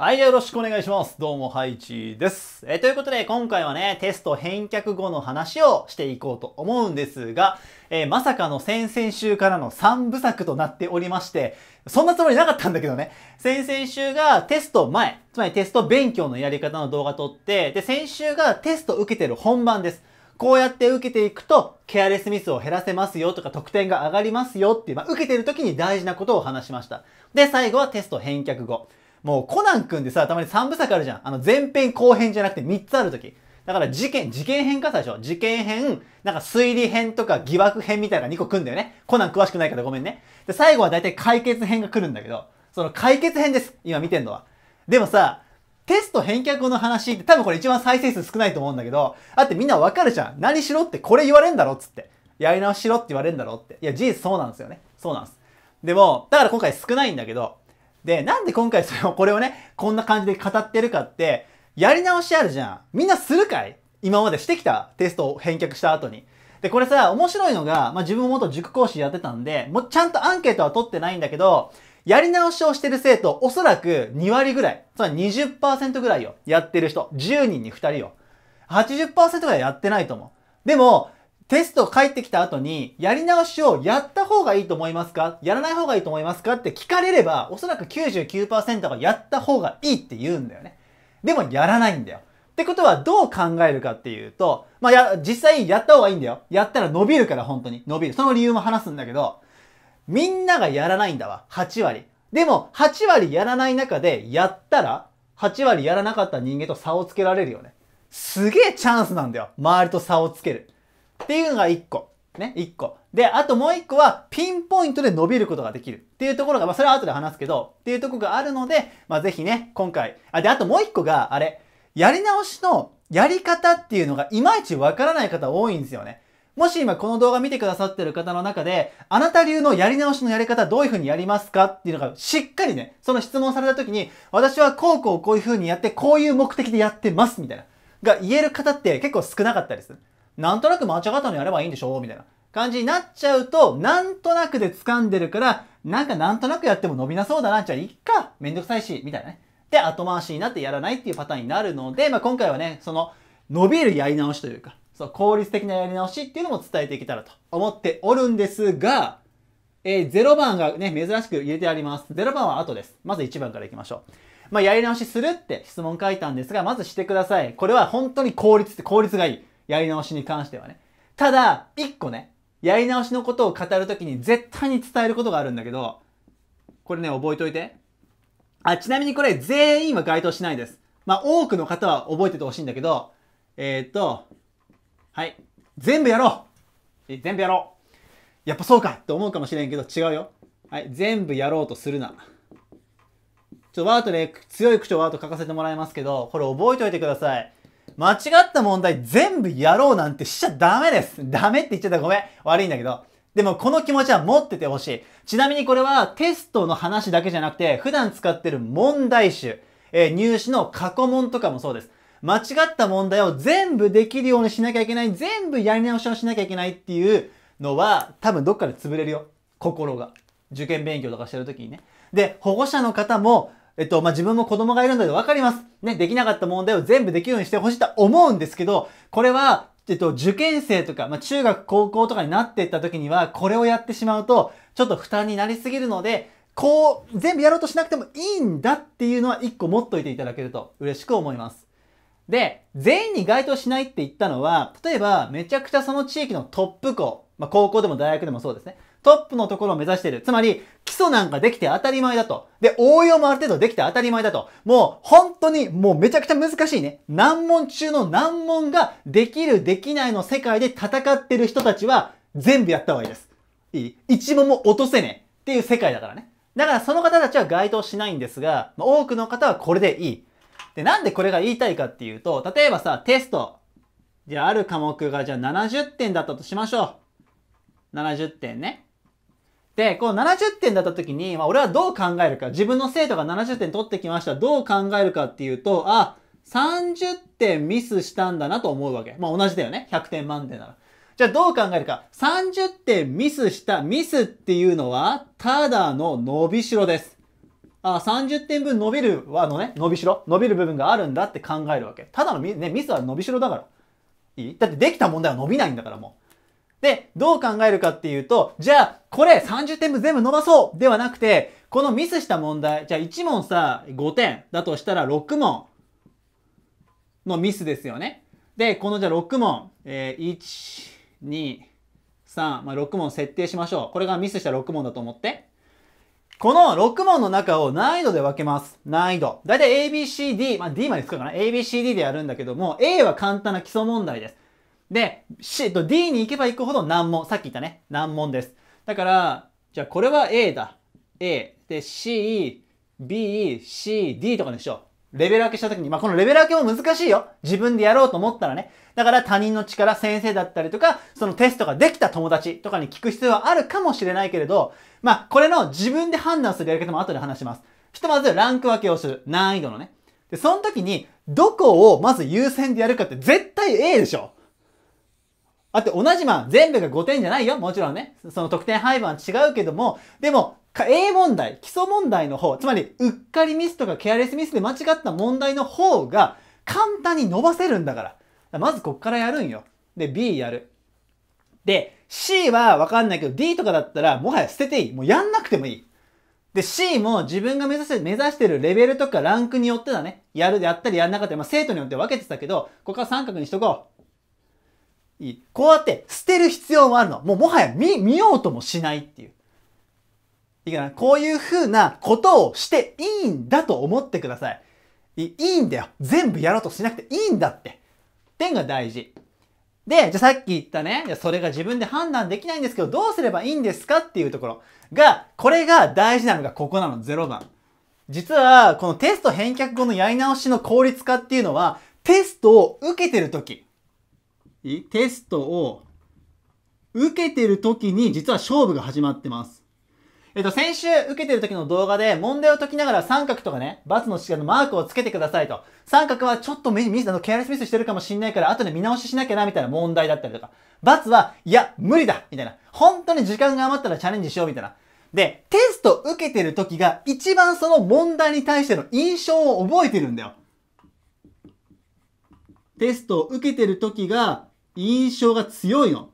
はい、よろしくお願いします。どうも、ハイチです。えー、ということで、今回はね、テスト返却後の話をしていこうと思うんですが、えー、まさかの先々週からの3部作となっておりまして、そんなつもりなかったんだけどね、先々週がテスト前、つまりテスト勉強のやり方の動画撮って、で、先週がテスト受けてる本番です。こうやって受けていくと、ケアレスミスを減らせますよとか、得点が上がりますよっていう、まあ、受けてる時に大事なことを話しました。で、最後はテスト返却後。もうコナン君でさ、たまに3部作あるじゃん。あの前編後編じゃなくて3つある時。だから事件、事件編か最初。事件編、なんか推理編とか疑惑編みたいなのが2個組んだよね。コナン詳しくないからごめんね。で、最後は大体解決編が来るんだけど、その解決編です。今見てんのは。でもさ、テスト返却の話って多分これ一番再生数少ないと思うんだけど、だってみんなわかるじゃん。何しろってこれ言われんだろっつって。やり直ししろって言われるんだろって。いや、事実そうなんですよね。そうなんです。でも、だから今回少ないんだけど、で、なんで今回それを、これをね、こんな感じで語ってるかって、やり直しあるじゃん。みんなするかい今までしてきたテストを返却した後に。で、これさ、面白いのが、まあ、自分も元塾講師やってたんで、もうちゃんとアンケートは取ってないんだけど、やり直しをしてる生徒、おそらく2割ぐらい、つまり20%ぐらいよ。やってる人、10人に2人よ。80%ぐらいやってないと思う。でも、テストをってきた後に、やり直しをやった方がいいと思いますかやらない方がいいと思いますかって聞かれれば、おそらく99%がやった方がいいって言うんだよね。でもやらないんだよ。ってことはどう考えるかっていうと、まあ、や、実際やった方がいいんだよ。やったら伸びるから本当に。伸びる。その理由も話すんだけど、みんながやらないんだわ。8割。でも、8割やらない中で、やったら、8割やらなかった人間と差をつけられるよね。すげえチャンスなんだよ。周りと差をつける。っていうのが1個。ね、1個。で、あともう1個は、ピンポイントで伸びることができるっていうところが、まあ、それは後で話すけど、っていうところがあるので、まあ、ぜひね、今回。あ、で、あともう1個が、あれ、やり直しのやり方っていうのが、いまいちわからない方多いんですよね。もし今この動画見てくださってる方の中で、あなた流のやり直しのやり方どういう風にやりますかっていうのがしっかりね、その質問された時に、私はこうこうこういう風にやって、こういう目的でやってますみたいな、が言える方って結構少なかったりする。なんとなく間違ったのやればいいんでしょみたいな感じになっちゃうと、なんとなくで掴んでるから、なんかなんとなくやっても伸びなそうだな、じゃあいっか、めんどくさいし、みたいなね。で、後回しになってやらないっていうパターンになるので、まあ、今回はね、その、伸びるやり直しというか、そう、効率的なやり直しっていうのも伝えていけたらと思っておるんですが、えー、0番がね、珍しく入れてあります。0番は後です。まず1番からいきましょう。まあ、やり直しするって質問書いたんですが、まずしてください。これは本当に効率、って効率がいい。やり直しに関してはね。ただ、一個ね、やり直しのことを語るときに絶対に伝えることがあるんだけど、これね、覚えといて。あ、ちなみにこれ全員は該当しないです。まあ、多くの方は覚えててほしいんだけど、えー、っと、はい。全部やろう全部やろうやっぱそうかって思うかもしれんけど違うよ。はい。全部やろうとするな。ちょ、ワードで強い口調ワード書かせてもらいますけど、これ覚えておいてください。間違った問題全部やろうなんてしちゃダメです。ダメって言っちゃったらごめん。悪いんだけど。でもこの気持ちは持っててほしい。ちなみにこれはテストの話だけじゃなくて、普段使ってる問題集、えー、入試の過去問とかもそうです。間違った問題を全部できるようにしなきゃいけない、全部やり直しをしなきゃいけないっていうのは、多分どっかで潰れるよ。心が。受験勉強とかしてる時にね。で、保護者の方も、えっと、まあ、自分も子供がいるのでわかります。ね、できなかった問題を全部できるようにしてほしいと思うんですけど、これは、えっと、受験生とか、まあ、中学、高校とかになっていった時には、これをやってしまうと、ちょっと負担になりすぎるので、こう、全部やろうとしなくてもいいんだっていうのは一個持っといていただけると嬉しく思います。で、全員に該当しないって言ったのは、例えば、めちゃくちゃその地域のトップ校、まあ、高校でも大学でもそうですね。トップのところを目指している。つまり、基礎なんかできて当たり前だと。で、応用もある程度できて当たり前だと。もう、本当に、もうめちゃくちゃ難しいね。難問中の難問が、できる、できないの世界で戦ってる人たちは、全部やった方がいいです。いい一問も落とせねえっていう世界だからね。だからその方たちは該当しないんですが、多くの方はこれでいい。で、なんでこれが言いたいかっていうと、例えばさ、テスト。じゃあ、ある科目がじゃあ70点だったとしましょう。70点ね。で、この70点だった時に、まあ、俺はどう考えるか。自分の生徒が70点取ってきました。どう考えるかっていうと、あ、30点ミスしたんだなと思うわけ。まあ、同じだよね。100点満点なら。じゃあどう考えるか。30点ミスした。ミスっていうのは、ただの伸びしろです。あ30点分伸びるはのね、伸びしろ。伸びる部分があるんだって考えるわけ。ただのミ,、ね、ミスは伸びしろだから。いいだってできた問題は伸びないんだからもう。で、どう考えるかっていうと、じゃあ、これ30点分全部伸ばそうではなくて、このミスした問題、じゃあ1問さ、5点だとしたら6問のミスですよね。で、このじゃあ6問、えー、1、2、3、まあ、6問設定しましょう。これがミスした6問だと思って。この6問の中を難易度で分けます。難易度。だいたい ABCD、まあ、D まで使うかな ?ABCD でやるんだけども、A は簡単な基礎問題です。で、C と D に行けば行くほど難問。さっき言ったね。難問です。だから、じゃあこれは A だ。A。で、C、B、C、D とかでしょ。レベル分けした時に、まあ、このレベル分けも難しいよ。自分でやろうと思ったらね。だから他人の力、先生だったりとか、そのテストができた友達とかに聞く必要はあるかもしれないけれど、まあ、これの自分で判断するやり方も後で話します。ひとまずランク分けをする。難易度のね。で、その時に、どこをまず優先でやるかって絶対 A でしょ。あって同じマン、全部が5点じゃないよ。もちろんね。その得点配分は違うけども、でも、A 問題、基礎問題の方、つまり、うっかりミスとかケアレスミスで間違った問題の方が、簡単に伸ばせるんだから。からまずこっからやるんよ。で、B やる。で、C はわかんないけど、D とかだったら、もはや捨てていい。もうやんなくてもいい。で、C も自分が目指して、目指してるレベルとかランクによってだね。やるであったりやんなかったり、まあ生徒によって分けてたけど、ここは三角にしとこう。こうやって捨てる必要もあるの。もうもはや見、見ようともしないっていう。いいかなこういう風なことをしていいんだと思ってください。いいんだよ。全部やろうとしなくていいんだって。点が大事。で、じゃあさっき言ったね、じゃそれが自分で判断できないんですけど、どうすればいいんですかっていうところが、これが大事なのがここなの、0番。実は、このテスト返却後のやり直しの効率化っていうのは、テストを受けてる時テストを受けてる時に実は勝負が始まってます。えっと、先週受けてる時の動画で問題を解きながら三角とかね、×の式のマークをつけてくださいと。三角はちょっとミス、あの、ケアレスミスしてるかもしんないから後で見直ししなきゃな、みたいな問題だったりとか。×は、いや、無理だみたいな。本当に時間が余ったらチャレンジしよう、みたいな。で、テスト受けてる時が一番その問題に対しての印象を覚えてるんだよ。テストを受けてる時が印象が強いの。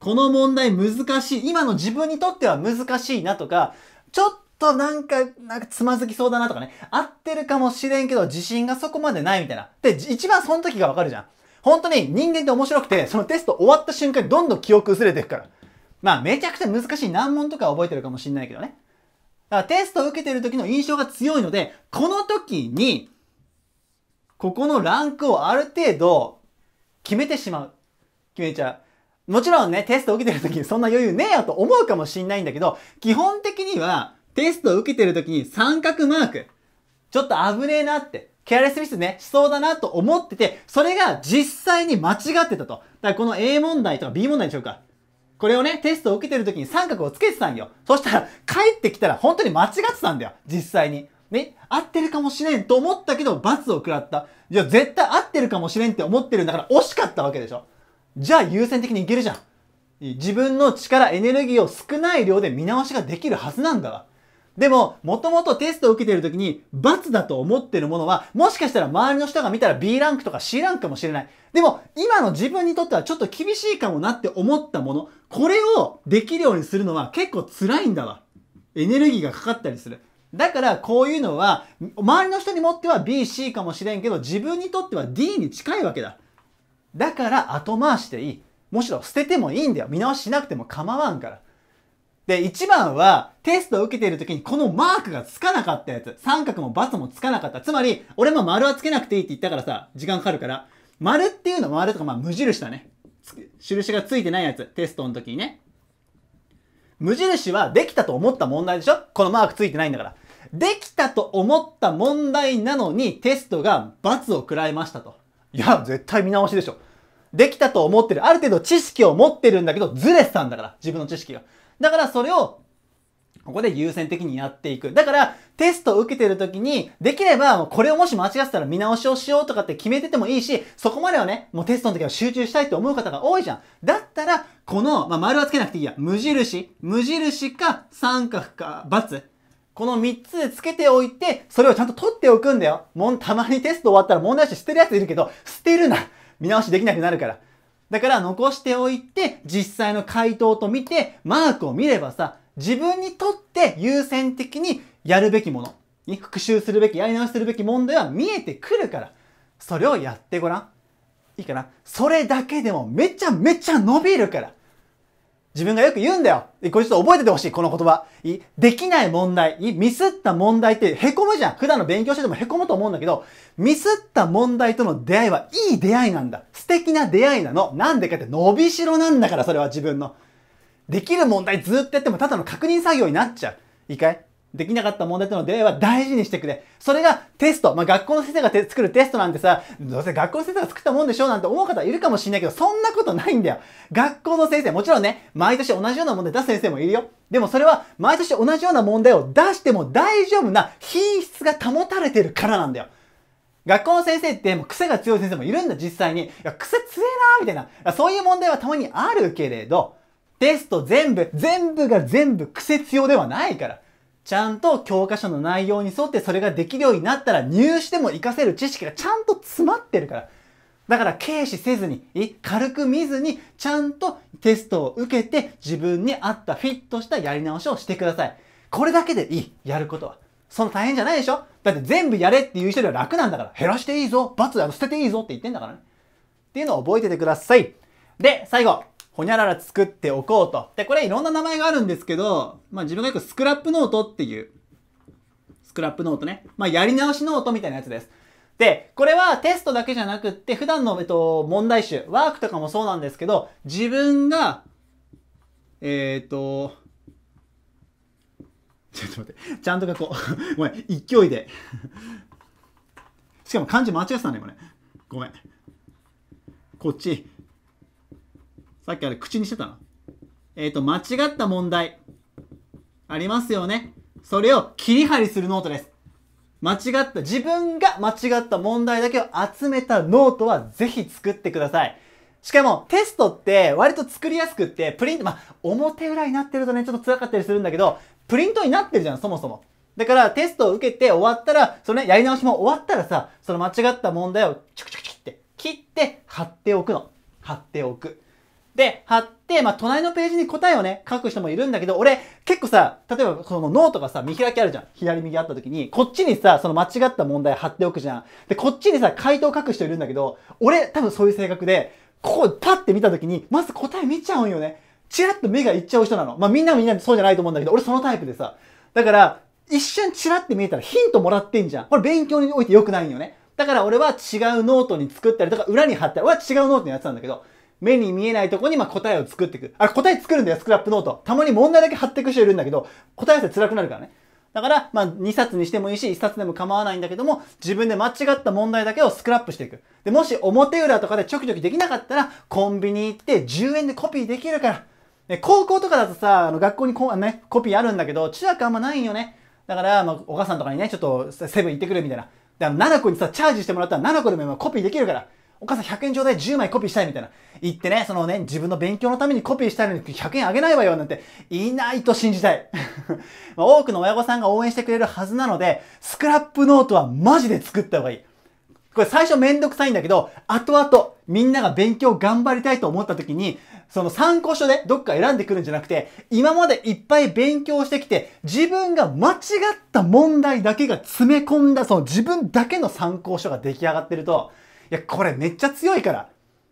この問題難しい。今の自分にとっては難しいなとか、ちょっとなんか、なんかつまずきそうだなとかね。合ってるかもしれんけど、自信がそこまでないみたいな。で、一番その時がわかるじゃん。本当に人間って面白くて、そのテスト終わった瞬間にどんどん記憶薄れていくから。まあ、めちゃくちゃ難しい難問とか覚えてるかもしれないけどね。だからテストを受けてる時の印象が強いので、この時に、ここのランクをある程度決めてしまう。決めちゃう。もちろんね、テスト受けてる時にそんな余裕ねえよと思うかもしんないんだけど、基本的にはテスト受けてる時に三角マーク。ちょっと危ねえなって。ケアレスミスね、しそうだなと思ってて、それが実際に間違ってたと。だからこの A 問題とか B 問題でしょうか。これをね、テストを受けてる時に三角をつけてたんよ。そしたら、帰ってきたら本当に間違ってたんだよ。実際に。ね、合ってるかもしれんと思ったけど罰を食らった。じゃあ絶対合ってるかもしれんって思ってるんだから惜しかったわけでしょ。じゃあ優先的にいけるじゃん。自分の力、エネルギーを少ない量で見直しができるはずなんだわ。でも、もともとテストを受けてる時に、罰だと思ってるものは、もしかしたら周りの人が見たら B ランクとか C ランクかもしれない。でも、今の自分にとってはちょっと厳しいかもなって思ったもの、これをできるようにするのは結構辛いんだわ。エネルギーがかかったりする。だからこういうのは、周りの人にもっては B、C かもしれんけど、自分にとっては D に近いわけだ。だから後回しでいい。むしろ捨ててもいいんだよ。見直ししなくても構わんから。で、一番は、テストを受けている時にこのマークがつかなかったやつ。三角もバ×もつかなかった。つまり、俺も丸はつけなくていいって言ったからさ、時間かかるから。丸っていうのは丸とか、まあ無印だね。印がついてないやつ。テストの時にね。無印はできたと思った問題でしょこのマークついてないんだから。できたと思った問題なのにテストが罰を食らいましたと。いや、絶対見直しでしょ。できたと思ってる。ある程度知識を持ってるんだけど、ずれてたんだから、自分の知識が。だからそれを、ここで優先的にやっていく。だから、テストを受けてる時に、できれば、これをもし間違ってたら見直しをしようとかって決めててもいいし、そこまではね、もうテストの時は集中したいと思う方が多いじゃん。だったら、この、まあ、丸はつけなくていいや。無印。無印か、三角か、×。この3つでつけておいて、それをちゃんと取っておくんだよ。もん、たまにテスト終わったら問題集捨てるやついるけど、捨てるな見直しできなくなるから。だから残しておいて、実際の回答と見て、マークを見ればさ、自分にとって優先的にやるべきもの、復習するべき、やり直しするべき問題は見えてくるから、それをやってごらん。いいかなそれだけでもめちゃめちゃ伸びるから。自分がよく言うんだよ。これちょっと覚えててほしい、この言葉。できない問題、ミスった問題って凹むじゃん。普段の勉強してても凹むと思うんだけど、ミスった問題との出会いはいい出会いなんだ。素敵な出会いなの。なんでかって伸びしろなんだから、それは自分の。できる問題ずっとやってもただの確認作業になっちゃう。いいかいできなかった問題との出会いは大事にしてくれ。それがテスト。まあ、学校の先生が作るテストなんてさ、どうせ学校の先生が作ったもんでしょなんて思う方いるかもしれないけど、そんなことないんだよ。学校の先生、もちろんね、毎年同じような問題出す先生もいるよ。でもそれは、毎年同じような問題を出しても大丈夫な品質が保たれてるからなんだよ。学校の先生ってもう癖が強い先生もいるんだ、実際に。いや、癖強えなみたいな。そういう問題はたまにあるけれど、テスト全部、全部が全部癖強ではないから。ちゃんと教科書の内容に沿ってそれができるようになったら入試でも活かせる知識がちゃんと詰まってるから。だから軽視せずに、軽く見ずに、ちゃんとテストを受けて自分に合ったフィットしたやり直しをしてください。これだけでいい、やることは。その大変じゃないでしょだって全部やれっていう人よりは楽なんだから、減らしていいぞ、罰、だの捨てていいぞって言ってんだからね。っていうのを覚えててください。で、最後。ほにゃらら作っておこうと。で、これいろんな名前があるんですけど、まあ自分がよくスクラップノートっていう、スクラップノートね。まあやり直しノートみたいなやつです。で、これはテストだけじゃなくって、普段の、えっと、問題集、ワークとかもそうなんですけど、自分が、えー、っと、ちょっと待って、ちゃんと書こう。ごめん、勢いで。しかも漢字間違えてたね、これ。ごめん。こっち。さっきあれ口にしてたな。えっ、ー、と、間違った問題。ありますよね。それを切り張りするノートです。間違った、自分が間違った問題だけを集めたノートはぜひ作ってください。しかもテストって割と作りやすくって、プリント、まあ、表裏になってるとね、ちょっと辛かったりするんだけど、プリントになってるじゃん、そもそも。だからテストを受けて終わったら、そのね、やり直しも終わったらさ、その間違った問題をチュクチュクチュクって、切って貼っておくの。貼っておく。で、貼って、まあ、隣のページに答えをね、書く人もいるんだけど、俺、結構さ、例えばこのノートがさ、見開きあるじゃん。左右あった時に、こっちにさ、その間違った問題貼っておくじゃん。で、こっちにさ、回答書く人いるんだけど、俺、多分そういう性格で、ここ、パッて見た時に、まず答え見ちゃうんよね。チラッと目がいっちゃう人なの。まあ、みんなみんなそうじゃないと思うんだけど、俺そのタイプでさ。だから、一瞬チラッて見えたらヒントもらってんじゃん。これ勉強において良くないんよね。だから俺は違うノートに作ったりとか裏に貼ったり、俺は違うノートにやってたんだけど、目に見えないとこにま答えを作っていく。あれ答え作るんだよ、スクラップノート。たまに問題だけ貼っていく人いるんだけど、答え合わせ辛くなるからね。だから、まあ、2冊にしてもいいし、1冊でも構わないんだけども、自分で間違った問題だけをスクラップしていく。で、もし表裏とかでちょきちょきできなかったら、コンビニ行って10円でコピーできるから。ね、高校とかだとさ、あの学校にこ、ね、コピーあるんだけど、中学あんまないんよね。だから、まあ、お母さんとかにね、ちょっとセブン行ってくるみたいな。だから、7個にさ、チャージしてもらったら7個でも今コピーできるから。お母さん100円ちょうだい10枚コピーしたいみたいな。言ってね、そのね、自分の勉強のためにコピーしたいのに100円あげないわよなんていないと信じたい。多くの親御さんが応援してくれるはずなので、スクラップノートはマジで作った方がいい。これ最初めんどくさいんだけど、後々みんなが勉強頑張りたいと思った時に、その参考書でどっか選んでくるんじゃなくて、今までいっぱい勉強してきて、自分が間違った問題だけが詰め込んだ、その自分だけの参考書が出来上がってると、いや、これめっちゃ強いから。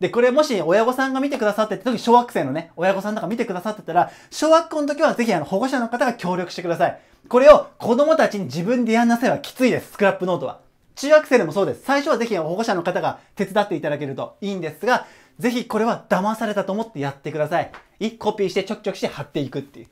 で、これもし親御さんが見てくださってた時、小学生のね、親御さんとか見てくださってたら、小学校の時はぜひあの保護者の方が協力してください。これを子供たちに自分でやんなさいはきついです、スクラップノートは。中学生でもそうです。最初はぜひ保護者の方が手伝っていただけるといいんですが、ぜひこれは騙されたと思ってやってください。1。コピーしてちょくちょくして貼っていくっていう。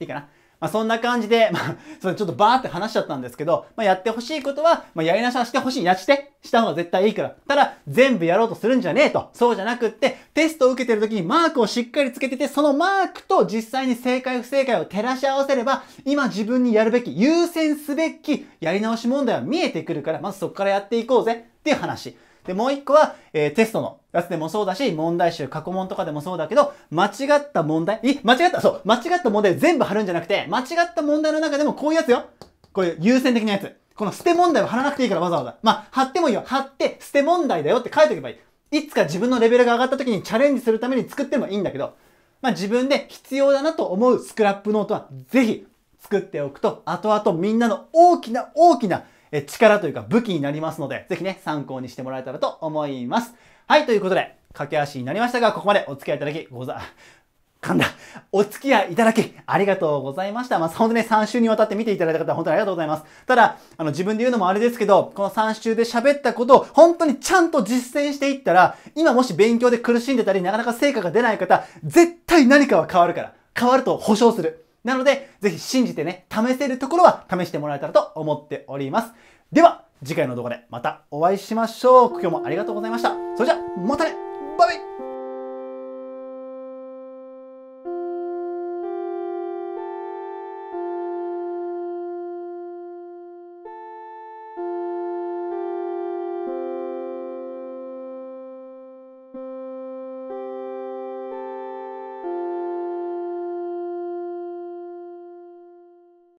いいかなまあ、そんな感じで、まあ、それちょっとバーって話しちゃったんですけど、まあ、やってほしいことは、まあ、やりなしはしてほしい。やして。した方が絶対いいから。ただ、全部やろうとするんじゃねえと。そうじゃなくって、テストを受けてる時にマークをしっかりつけてて、そのマークと実際に正解不正解を照らし合わせれば、今自分にやるべき、優先すべき、やり直し問題は見えてくるから、まずそこからやっていこうぜ。っていう話。で、もう一個は、えー、テストのやつでもそうだし、問題集、過去問とかでもそうだけど、間違った問題、え、間違った、そう、間違った問題全部貼るんじゃなくて、間違った問題の中でもこういうやつよ。こういう優先的なやつ。この捨て問題は貼らなくていいからわざわざ。まあ、貼ってもいいよ。貼って、捨て問題だよって書いておけばいい。いつか自分のレベルが上がった時にチャレンジするために作ってもいいんだけど、まあ自分で必要だなと思うスクラップノートはぜひ作っておくと、後々みんなの大きな大きなえ力というか武器になりますので、ぜひね、参考にしてもらえたらと思います。はい、ということで、駆け足になりましたが、ここまでお付き合いいただき、ござ、噛んだ。お付き合いいただき、ありがとうございました。まあ、本当ね、3週にわたって見ていただいた方、本当にありがとうございます。ただ、あの、自分で言うのもあれですけど、この3週で喋ったことを、本当にちゃんと実践していったら、今もし勉強で苦しんでたり、なかなか成果が出ない方、絶対何かは変わるから。変わると保証する。なので、ぜひ信じてね、試せるところは試してもらえたらと思っております。では、次回の動画でまたお会いしましょう。今日もありがとうございました。それじゃ、またね